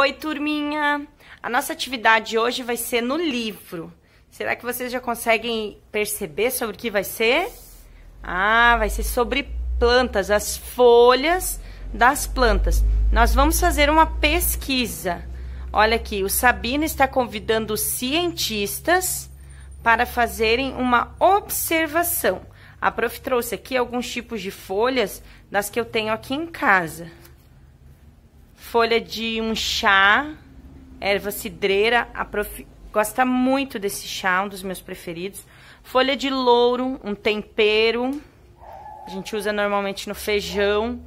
Oi, turminha! A nossa atividade hoje vai ser no livro. Será que vocês já conseguem perceber sobre o que vai ser? Ah, vai ser sobre plantas, as folhas das plantas. Nós vamos fazer uma pesquisa. Olha aqui, o Sabino está convidando os cientistas para fazerem uma observação. A prof trouxe aqui alguns tipos de folhas das que eu tenho aqui em casa folha de um chá, erva cidreira, a prof... gosta muito desse chá, um dos meus preferidos. Folha de louro, um tempero, a gente usa normalmente no feijão.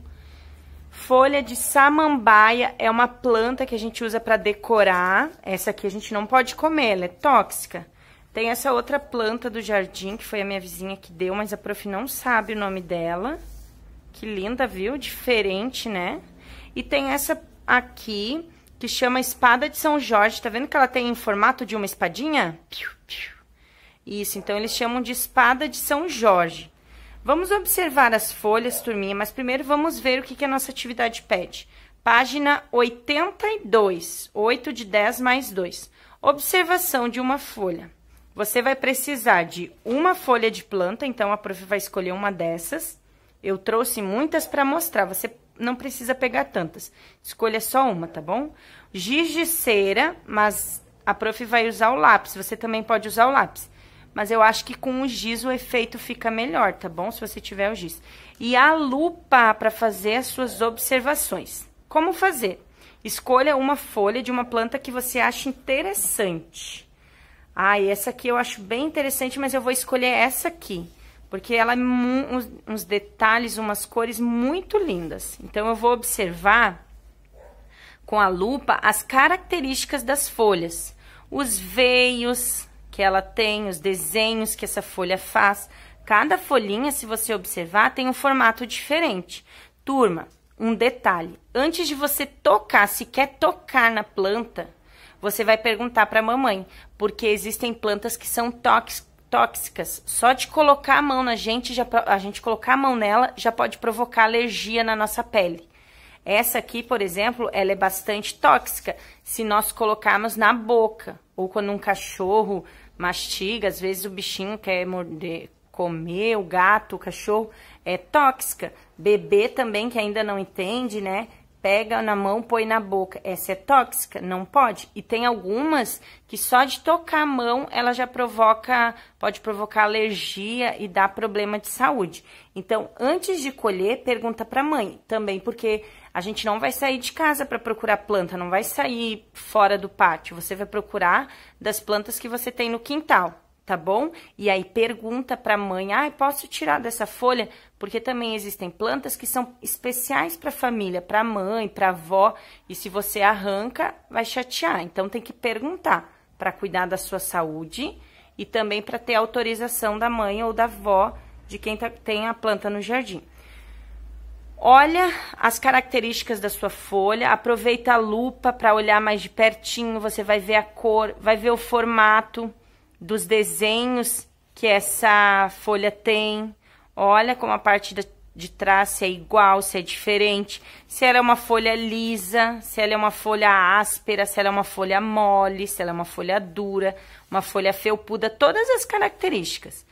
Folha de samambaia é uma planta que a gente usa para decorar. Essa aqui a gente não pode comer, ela é tóxica. Tem essa outra planta do jardim, que foi a minha vizinha que deu, mas a prof não sabe o nome dela. Que linda, viu? Diferente, né? E tem essa aqui, que chama Espada de São Jorge. Tá vendo que ela tem em formato de uma espadinha? Isso, então eles chamam de Espada de São Jorge. Vamos observar as folhas, turminha, mas primeiro vamos ver o que, que a nossa atividade pede. Página 82, 8 de 10 mais 2. Observação de uma folha. Você vai precisar de uma folha de planta, então a prof vai escolher uma dessas. Eu trouxe muitas para mostrar. Você não precisa pegar tantas. Escolha só uma, tá bom? Giz de cera, mas a prof vai usar o lápis. Você também pode usar o lápis. Mas eu acho que com o giz o efeito fica melhor, tá bom? Se você tiver o giz. E a lupa para fazer as suas observações. Como fazer? Escolha uma folha de uma planta que você acha interessante. Ah, essa aqui eu acho bem interessante, mas eu vou escolher essa aqui. Porque ela tem é uns, uns detalhes, umas cores muito lindas. Então, eu vou observar com a lupa as características das folhas. Os veios que ela tem, os desenhos que essa folha faz. Cada folhinha, se você observar, tem um formato diferente. Turma, um detalhe. Antes de você tocar, se quer tocar na planta, você vai perguntar para a mamãe, porque existem plantas que são tóxicas tóxicas, só de colocar a mão na gente, já, a gente colocar a mão nela, já pode provocar alergia na nossa pele. Essa aqui, por exemplo, ela é bastante tóxica se nós colocarmos na boca. Ou quando um cachorro mastiga, às vezes o bichinho quer morder, comer o gato, o cachorro, é tóxica. Bebê também, que ainda não entende, né? pega na mão, põe na boca. Essa é tóxica? Não pode. E tem algumas que só de tocar a mão ela já provoca, pode provocar alergia e dar problema de saúde. Então, antes de colher, pergunta para a mãe também, porque a gente não vai sair de casa para procurar planta, não vai sair fora do pátio. Você vai procurar das plantas que você tem no quintal tá bom? E aí pergunta para a mãe: "Ah, posso tirar dessa folha?" Porque também existem plantas que são especiais para a família, para a mãe, para a avó, e se você arranca, vai chatear. Então tem que perguntar para cuidar da sua saúde e também para ter autorização da mãe ou da avó de quem tá, tem a planta no jardim. Olha as características da sua folha, aproveita a lupa para olhar mais de pertinho, você vai ver a cor, vai ver o formato dos desenhos que essa folha tem. Olha como a parte de trás se é igual, se é diferente, se ela é uma folha lisa, se ela é uma folha áspera, se ela é uma folha mole, se ela é uma folha dura, uma folha felpuda, todas as características.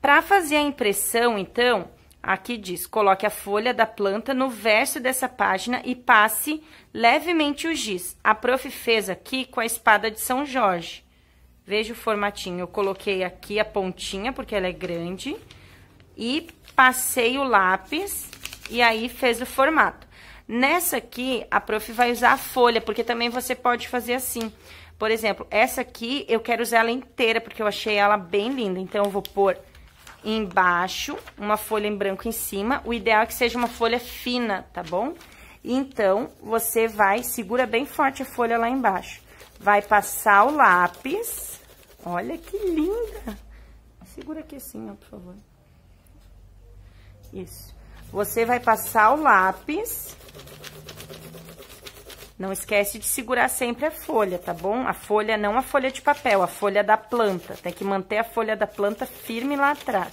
Para fazer a impressão, então, aqui diz, coloque a folha da planta no verso dessa página e passe levemente o giz. A prof fez aqui com a espada de São Jorge. Veja o formatinho. Eu coloquei aqui a pontinha, porque ela é grande. E passei o lápis e aí fez o formato. Nessa aqui, a prof vai usar a folha, porque também você pode fazer assim. Por exemplo, essa aqui eu quero usar ela inteira, porque eu achei ela bem linda. Então, eu vou pôr embaixo, uma folha em branco em cima. O ideal é que seja uma folha fina, tá bom? Então, você vai, segura bem forte a folha lá embaixo vai passar o lápis. Olha que linda! Segura aqui assim, ó, por favor. Isso. Você vai passar o lápis. Não esquece de segurar sempre a folha, tá bom? A folha, não a folha de papel, a folha da planta. Tem que manter a folha da planta firme lá atrás.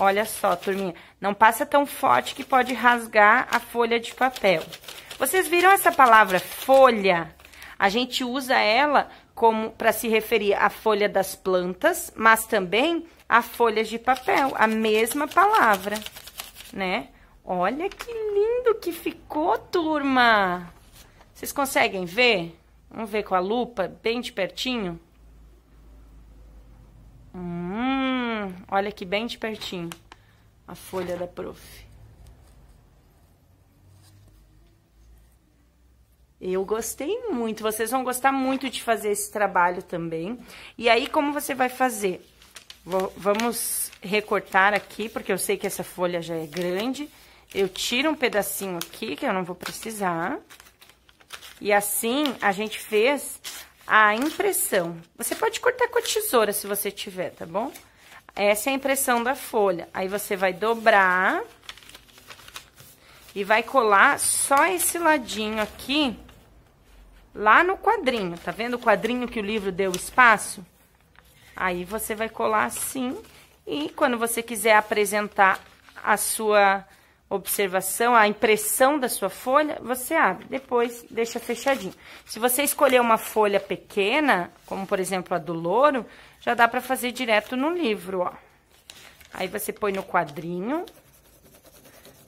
Olha só, turminha. Não passa tão forte que pode rasgar a folha de papel. Vocês viram essa palavra folha? A gente usa ela como para se referir à folha das plantas, mas também a folhas de papel, a mesma palavra, né? Olha que lindo que ficou, turma! Vocês conseguem ver? Vamos ver com a lupa, bem de pertinho. Hum, olha aqui bem de pertinho a folha da prof. Eu gostei muito, vocês vão gostar muito de fazer esse trabalho também. E aí, como você vai fazer? Vou, vamos recortar aqui, porque eu sei que essa folha já é grande. Eu tiro um pedacinho aqui, que eu não vou precisar. E assim, a gente fez a impressão. Você pode cortar com a tesoura, se você tiver, tá bom? Essa é a impressão da folha. Aí, você vai dobrar... E vai colar só esse ladinho aqui lá no quadrinho, tá vendo o quadrinho que o livro deu espaço? Aí você vai colar assim e quando você quiser apresentar a sua observação, a impressão da sua folha, você abre, depois deixa fechadinho. Se você escolher uma folha pequena, como por exemplo a do louro, já dá para fazer direto no livro, ó. Aí você põe no quadrinho,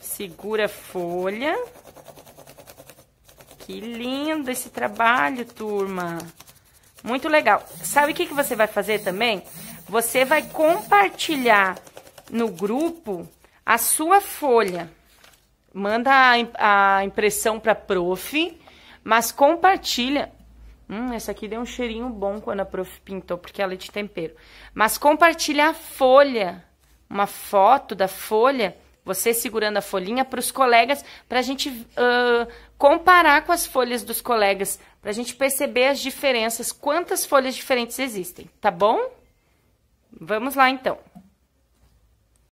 segura a folha que lindo esse trabalho, turma. Muito legal. Sabe o que, que você vai fazer também? Você vai compartilhar no grupo a sua folha. Manda a, a impressão para prof, mas compartilha. Hum, essa aqui deu um cheirinho bom quando a prof pintou, porque ela é de tempero. Mas compartilha a folha, uma foto da folha você segurando a folhinha para os colegas, para a gente uh, comparar com as folhas dos colegas, para a gente perceber as diferenças, quantas folhas diferentes existem, tá bom? Vamos lá então.